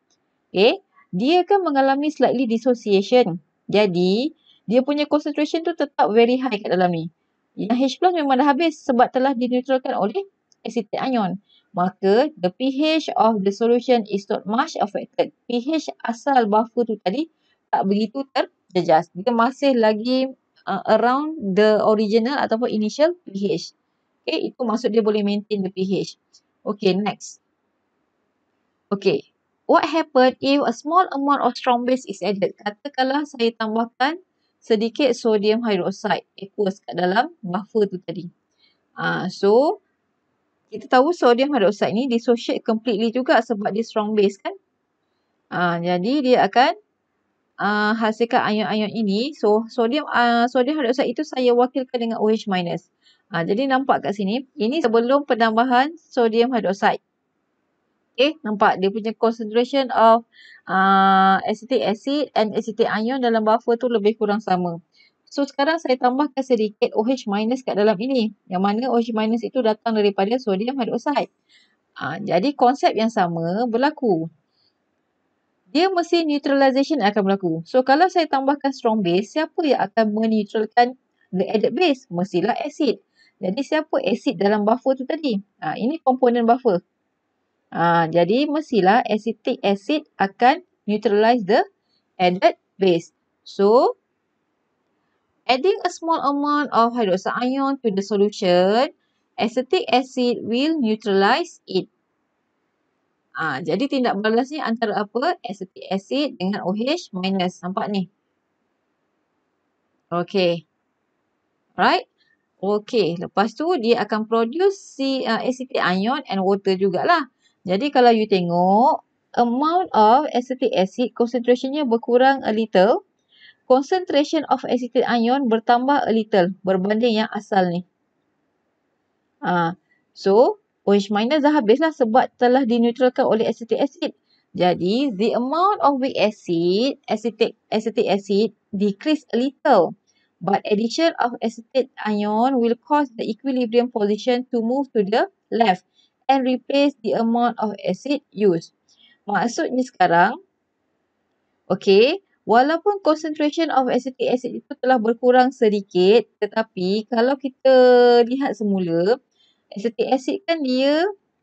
okay, dia akan mengalami slightly dissociation. Jadi, dia punya concentration tu tetap very high kat dalam ni. Yang H plus memang dah habis sebab telah dinutralkan oleh acetate anion. Maka, the pH of the solution is not much affected. pH asal buffer tu tadi tak begitu ter- jejas. Dia masih lagi uh, around the original ataupun initial pH. Okay, itu maksud dia boleh maintain the pH. Okay, next. Okay, what happen if a small amount of strong base is added? Katakanlah saya tambahkan sedikit sodium hydroxide aqueous kat dalam buffer tu tadi. Ah, uh, So, kita tahu sodium hydroxide ni dissociate completely juga sebab dia strong base kan. Ah, uh, Jadi, dia akan uh, hasilkan ion-ion ini so sodium uh, sodium hidroksida itu saya wakilkan dengan OH minus. Uh, jadi nampak kat sini ini sebelum penambahan sodium hidroksida. Okey, nampak dia punya concentration of uh, acetic acid and acetic ion dalam buffer tu lebih kurang sama. So sekarang saya tambahkan sedikit OH minus kat dalam ini. Yang mana OH minus itu datang daripada sodium hidroksida. Uh, jadi konsep yang sama berlaku dia mesti neutralization akan berlaku. So kalau saya tambahkan strong base, siapa yang akan menetralkan the added base? Mestilah acid. Jadi siapa acid dalam buffer tu tadi? Ha, ini komponen buffer. Ha, jadi mestilah acetic acid akan neutralize the added base. So adding a small amount of hydroxide ion to the solution, acetic acid will neutralize it. Ha, jadi tindak balas ni antara apa? Acetic acid dengan OH minus. Nampak ni? Okay. Right? Okay. Lepas tu dia akan produce uh, acetic anion and water jugalah. Jadi kalau you tengok amount of acetic acid concentrationnya berkurang a little. Concentration of acetic anion bertambah a little berbanding yang asal ni. Ha, so OH- dah habislah sebab telah dineutralkan oleh acetic acid. Jadi, the amount of weak acid, acetic, acetic acid, decrease a little. But addition of acetate ion will cause the equilibrium position to move to the left and replace the amount of acid used. Maksudnya sekarang, okay, walaupun concentration of acetic acid itu telah berkurang sedikit, tetapi kalau kita lihat semula, acetic acid kan dia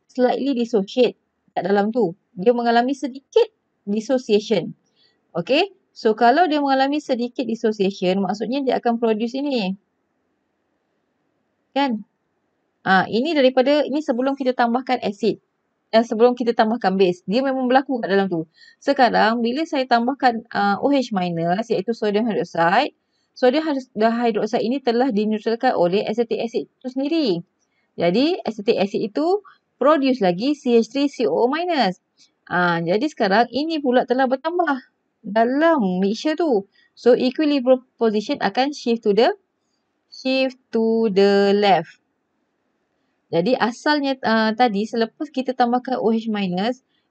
slightly dissociate kat dalam tu. Dia mengalami sedikit dissociation. Okay. So kalau dia mengalami sedikit dissociation maksudnya dia akan produce ini. Kan. Ha, ini daripada ini sebelum kita tambahkan acid. Dan sebelum kita tambahkan base. Dia memang berlaku kat dalam tu. Sekarang bila saya tambahkan uh, OH minus iaitu sodium hydroxide. Sodium hydroxide ini telah dinutralkan oleh acetic acid itu sendiri. Jadi acetic acid itu produce lagi CH3COO-. Ha, ah, jadi sekarang ini pula telah bertambah dalam mixture tu. So equilibrium position akan shift to the shift to the left. Jadi asalnya uh, tadi selepas kita tambahkan OH-,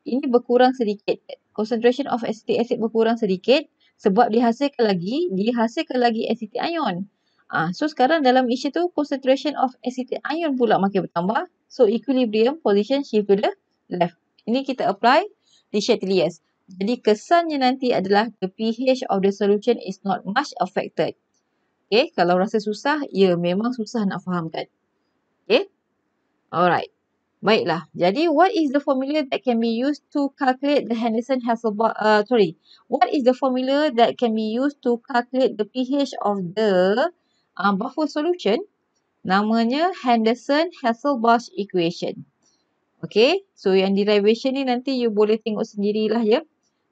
ini berkurang sedikit. Concentration of acetic acid berkurang sedikit sebab dihasilkan lagi, dihasilkan lagi acetic ion. Ah, uh, So sekarang dalam isu tu concentration of acetic ion pula makin bertambah. So equilibrium position shift to the left. Ini kita apply di Chatelier's. Jadi kesannya nanti adalah the pH of the solution is not much affected. Okay, kalau rasa susah, ya memang susah nak fahamkan. Okay, alright. Baiklah, jadi what is the formula that can be used to calculate the Henderson-Hasselbalch, uh, sorry. What is the formula that can be used to calculate the pH of the uh, ah, buffer solution namanya Henderson Hasselbalch equation. Okay, so yang derivation ni nanti you boleh tengok sendirilah ya.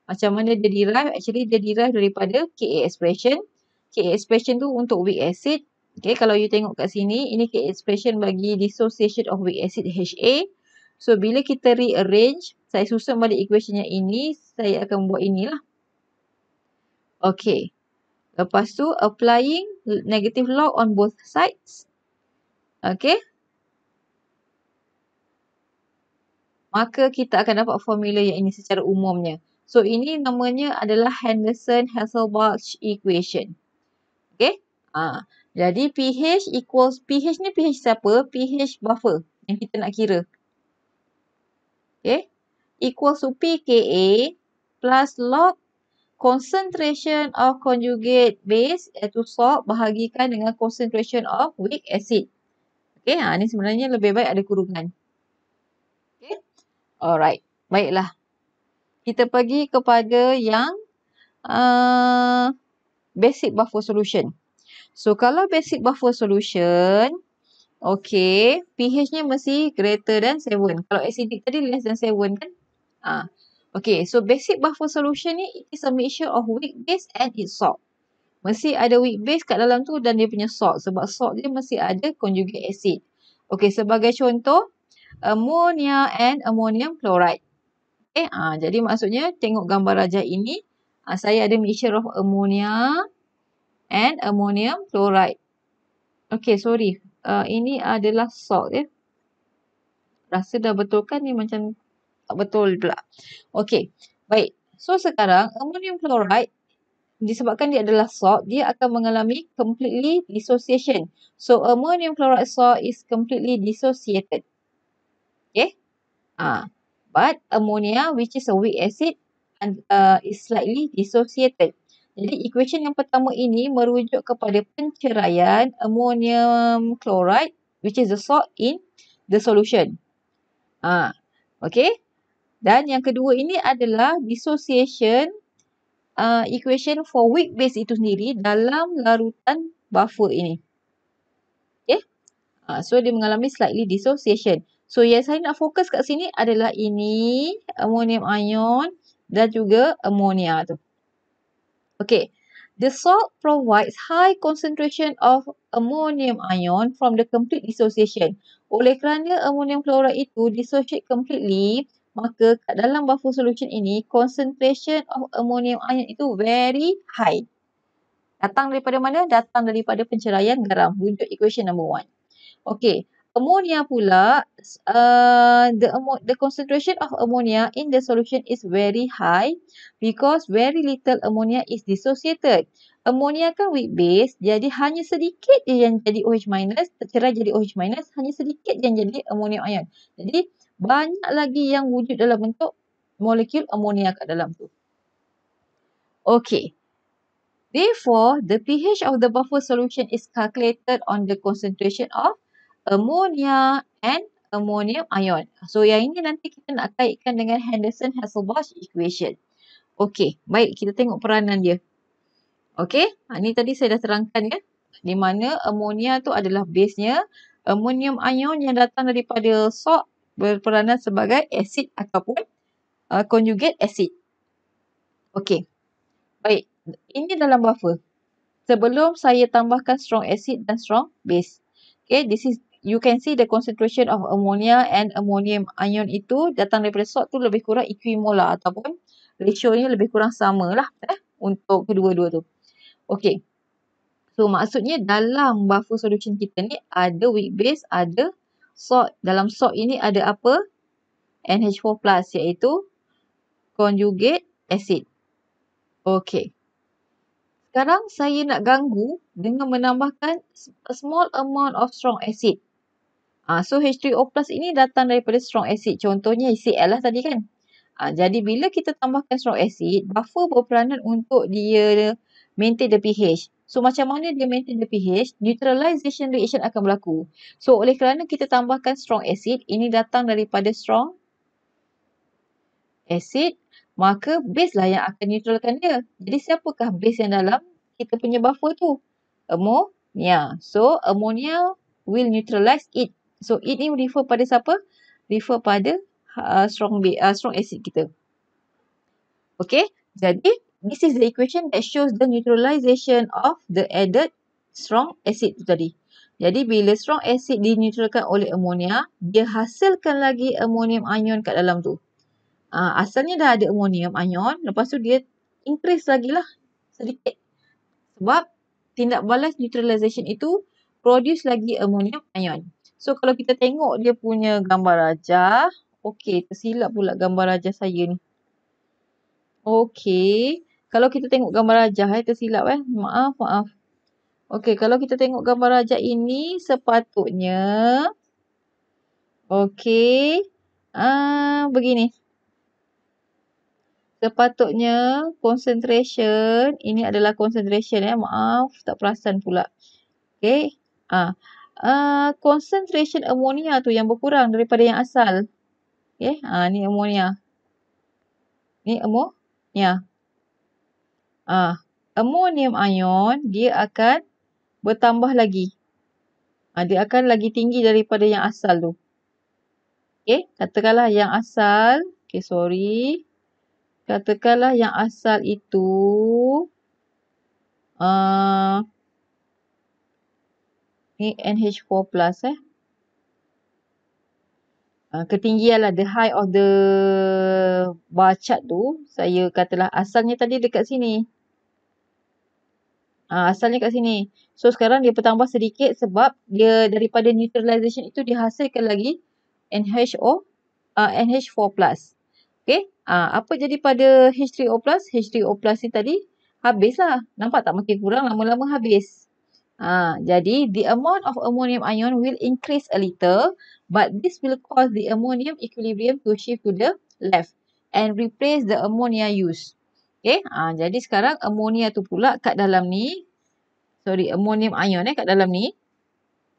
Macam mana dia derive, actually dia derive daripada KA expression. KA expression tu untuk weak acid. Okay, kalau you tengok kat sini, ini KA expression bagi dissociation of weak acid HA. So, bila kita rearrange, saya susun balik equation yang ini, saya akan buat inilah. Okay. Lepas tu applying negative log on both sides. Okay. Maka kita akan dapat formula yang ini secara umumnya. So ini namanya adalah Henderson-Hasselbalch equation. Okay. Ha. Jadi pH equals, pH ni pH siapa? pH buffer yang kita nak kira. Okay. Equals to pKa plus log concentration of conjugate base iaitu salt bahagikan dengan concentration of weak acid. Okay, ha, ni sebenarnya lebih baik ada kurungan. Okay, alright. Baiklah. Kita pergi kepada yang uh, basic buffer solution. So, kalau basic buffer solution, okay, pH-nya mesti greater than 7. Kalau acidic tadi less than 7 kan? Haa. Okay, so basic buffer solution ni is a mixture of weak base and its salt. Mesti ada weak base kat dalam tu dan dia punya salt. Sebab salt dia mesti ada conjugate acid. Okay, sebagai contoh, ammonia and ammonium chloride. Okay, eh, ah, ha, jadi maksudnya tengok gambar rajah ini. Ha, saya ada mixture of ammonia and ammonium chloride. Okay, sorry. Uh, ini adalah salt ya. Rasa dah betulkan ni macam tak betul pula. Okey. Baik. So sekarang ammonium chloride disebabkan dia adalah salt, dia akan mengalami completely dissociation. So ammonium chloride salt is completely dissociated. Okay, Ah. But ammonia which is a weak acid and uh, is slightly dissociated. Jadi equation yang pertama ini merujuk kepada penceraian ammonium chloride which is the salt in the solution. Ah. okay. Dan yang kedua ini adalah dissociation uh, equation for weak base itu sendiri dalam larutan buffer ini. Okay. Uh, so dia mengalami slightly dissociation. So yang saya nak fokus kat sini adalah ini ammonium ion dan juga ammonia tu. Okay. The salt provides high concentration of ammonium ion from the complete dissociation. Oleh kerana ammonium chloride itu dissociate completely, maka kat dalam buffer solution ini concentration of ammonium ion itu very high. Datang daripada mana? Datang daripada penceraian garam. Wujud equation number one. Okay. Ammonia pula, uh, the, the concentration of ammonia in the solution is very high because very little ammonia is dissociated. Ammonia kan weak base, jadi hanya sedikit je yang jadi OH minus, tercerai jadi OH minus, hanya sedikit je yang jadi ammonium ion. Jadi, banyak lagi yang wujud dalam bentuk molekul amonia kat dalam tu. Okay. Therefore, the pH of the buffer solution is calculated on the concentration of ammonia and ammonium ion. So, yang ini nanti kita nak kaitkan dengan Henderson-Hasselbalch equation. Okay, baik kita tengok peranan dia. Okay, ini ha, tadi saya dah terangkan kan. Di mana ammonia tu adalah base-nya. Ammonium ion yang datang daripada salt berperanan sebagai asid ataupun uh, conjugate asid. Okey. Baik. Ini dalam buffer. Sebelum saya tambahkan strong acid dan strong base. Okay, this is, you can see the concentration of ammonia and ammonium ion itu datang daripada salt tu lebih kurang equimolar ataupun ratio ni lebih kurang sama lah eh, untuk kedua-dua tu. Okay, so maksudnya dalam buffer solution kita ni ada weak base, ada salt dalam salt ini ada apa? NH4+ plus, iaitu conjugate acid. Okey. Sekarang saya nak ganggu dengan menambahkan a small amount of strong acid. Ah so H3O+ plus ini datang daripada strong acid. Contohnya HCl lah tadi kan. Ah jadi bila kita tambahkan strong acid, buffer berperanan untuk dia maintain the pH. So macam mana dia maintain the pH, neutralization reaction akan berlaku. So oleh kerana kita tambahkan strong acid, ini datang daripada strong acid, maka base lah yang akan neutralkan dia. Jadi siapakah base yang dalam kita punya buffer tu? Ammonia. So ammonia will neutralize it. So it ni refer pada siapa? Refer pada uh, strong uh, strong acid kita. Okay, jadi this is the equation that shows the neutralization of the added strong acid tu tadi. Jadi bila strong acid dineutralkan oleh ammonia, dia hasilkan lagi ammonium anion kat dalam tu. Uh, asalnya dah ada ammonium anion, lepas tu dia increase lagi lah sedikit. Sebab tindak balas neutralization itu produce lagi ammonium anion. So kalau kita tengok dia punya gambar rajah, Okay, tersilap pula gambar rajah saya ni. Okay kalau kita tengok gambar rajah eh tersilap eh maaf maaf okey kalau kita tengok gambar rajah ini sepatutnya okey ah begini sepatutnya concentration ini adalah concentration eh maaf tak perasan pula okey ah uh, ah concentration ammonia tu yang berkurang daripada yang asal okay, ah uh, ni ammonia ni ammonia Ah, ammonium ion dia akan bertambah lagi. Ah, dia akan lagi tinggi daripada yang asal tu. Okey, katakanlah yang asal, okey sorry. Katakanlah yang asal itu ah uh, NH4+ eh. Uh, ah, ketinggianlah the high of the bar chart tu, saya katalah asalnya tadi dekat sini. Uh, asalnya kat sini. So sekarang dia bertambah sedikit sebab dia daripada neutralization itu dihasilkan lagi NHO, uh, ah, NH4+. Okay. Uh, apa jadi pada H3O+, H3O+, ni tadi habislah. Nampak tak makin kurang lama-lama habis. Uh, jadi the amount of ammonium ion will increase a little but this will cause the ammonium equilibrium to shift to the left and replace the ammonia used. Okey, ha, jadi sekarang ammonia tu pula kat dalam ni. Sorry, ammonium ion eh kat dalam ni.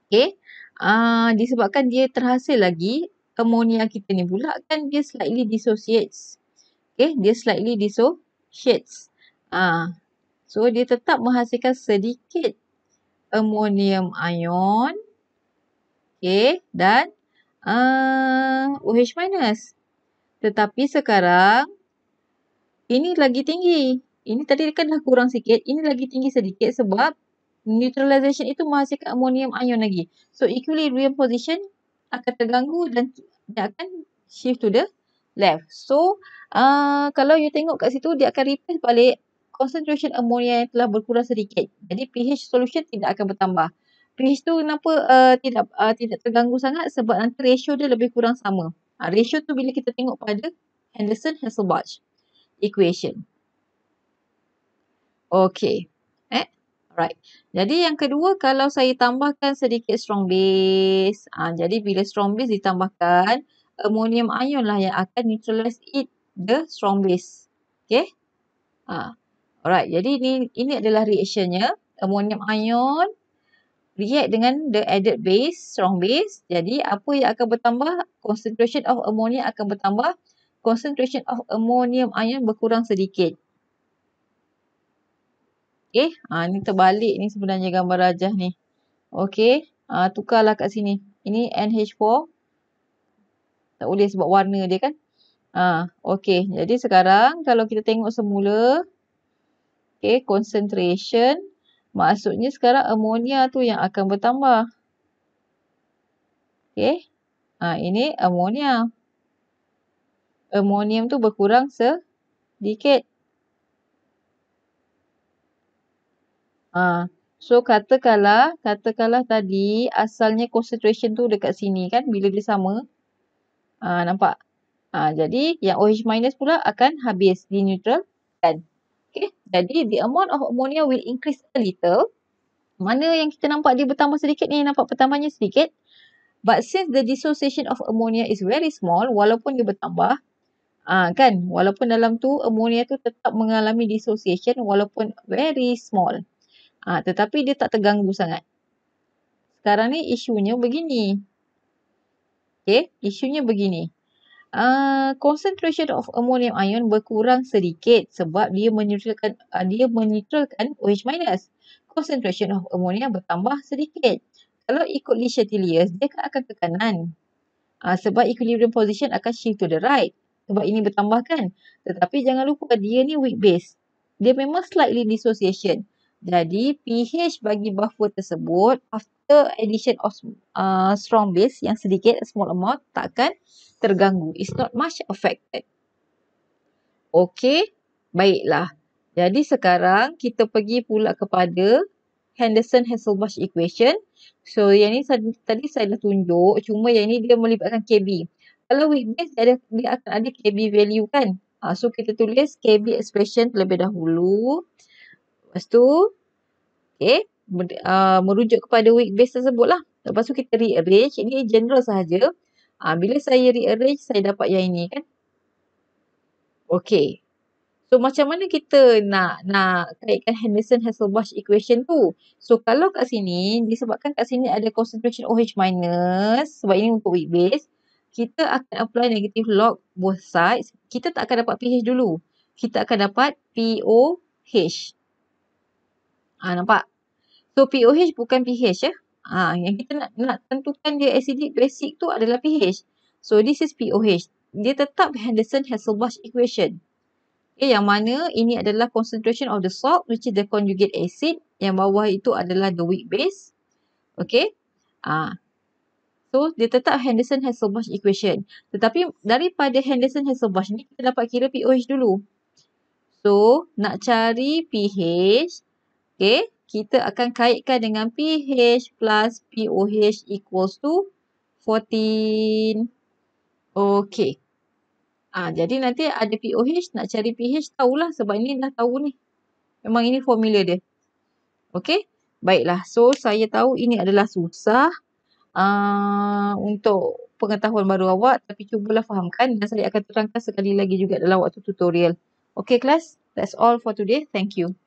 Okey, ha, disebabkan dia terhasil lagi, ammonia kita ni pula kan dia slightly dissociates. Okey, dia slightly dissociates. Ha, so, dia tetap menghasilkan sedikit ammonium ion. Okey, dan uh, OH minus. Tetapi sekarang ini lagi tinggi. Ini tadi kan dah kurang sikit. Ini lagi tinggi sedikit sebab neutralisation itu menghasilkan ammonium ion lagi. So equilibrium position akan terganggu dan dia akan shift to the left. So uh, kalau you tengok kat situ dia akan replace balik concentration ammonia yang telah berkurang sedikit. Jadi pH solution tidak akan bertambah. pH tu kenapa uh, tidak uh, tidak terganggu sangat sebab nanti ratio dia lebih kurang sama. Uh, ratio tu bila kita tengok pada Henderson Hasselbalch equation. Okay. Eh? Alright. Jadi yang kedua kalau saya tambahkan sedikit strong base. Ha, jadi bila strong base ditambahkan, ammonium ion lah yang akan neutralize it the strong base. Okay. Ha. Alright. Jadi ini, ini adalah reactionnya. Ammonium ion react dengan the added base, strong base. Jadi apa yang akan bertambah? Concentration of ammonia akan bertambah concentration of ammonium ion berkurang sedikit. Okay. Eh, ha, ni terbalik ni sebenarnya gambar rajah ni. Okay. Ha, tukarlah kat sini. Ini NH4. Tak boleh sebab warna dia kan. Ha, okay. Jadi sekarang kalau kita tengok semula. Okay. Concentration. Maksudnya sekarang ammonia tu yang akan bertambah. Okay. Ha, ini ammonia. Okay. Ammonium tu berkurang sedikit. Ha. So katakanlah, katakanlah tadi asalnya concentration tu dekat sini kan bila dia sama. Ha, nampak? Ha, jadi yang OH minus pula akan habis di neutral kan. Okay. Jadi the amount of ammonia will increase a little. Mana yang kita nampak dia bertambah sedikit ni nampak pertambahannya sedikit. But since the dissociation of ammonia is very small walaupun dia bertambah Ah uh, kan walaupun dalam tu ammonia tu tetap mengalami dissociation walaupun very small. Ah uh, tetapi dia tak terganggu sangat. Sekarang ni isunya begini. Okay, isunya begini. Uh, concentration of ammonium ion berkurang sedikit sebab dia menyetralkan uh, ah, dia menyetralkan OH minus. Concentration of ammonia bertambah sedikit. Kalau ikut Lee dia akan ke kanan. Uh, sebab equilibrium position akan shift to the right sebab ini bertambah kan. Tetapi jangan lupa dia ni weak base. Dia memang slightly dissociation. Jadi pH bagi buffer tersebut after addition of uh, strong base yang sedikit, small amount takkan terganggu. It's not much affected. Okay, baiklah. Jadi sekarang kita pergi pula kepada henderson Hasselbalch equation. So yang ni tadi saya dah tunjuk cuma yang ni dia melibatkan KB. Kalau weekdays dia, ada, dia akan ada KB value kan. Ha, so kita tulis KB expression terlebih dahulu. Lepas tu okay, uh, merujuk kepada base tersebut lah. Lepas tu kita rearrange. Ini general sahaja. Ha, bila saya rearrange saya dapat yang ini kan. Okay. So macam mana kita nak nak kaitkan Henderson Hasselbalch equation tu? So kalau kat sini disebabkan kat sini ada concentration OH minus sebab ini untuk weak base kita akan apply negative log both sides, kita tak akan dapat PH dulu. Kita akan dapat POH. Ha, ah, nampak? So, POH bukan PH ya. Eh? Ha, yang kita nak, nak tentukan dia acidic basic tu adalah PH. So, this is POH. Dia tetap henderson Hasselbalch equation. Okay, yang mana ini adalah concentration of the salt which is the conjugate acid. Yang bawah itu adalah the weak base. Okay. Okay. Ah, ha. So dia tetap Henderson has so much equation. Tetapi daripada Henderson has so much ni kita dapat kira pOH dulu. So nak cari pH, okay, kita akan kaitkan dengan pH plus pOH equals to 14. Okay. Ah, jadi nanti ada pOH, nak cari pH tahulah sebab ini dah tahu ni. Memang ini formula dia. Okay. Baiklah. So saya tahu ini adalah susah. Ah, untuk pengetahuan baru awak tapi cubalah fahamkan dan saya akan terangkan sekali lagi juga dalam waktu tutorial. Okay kelas, that's all for today. Thank you.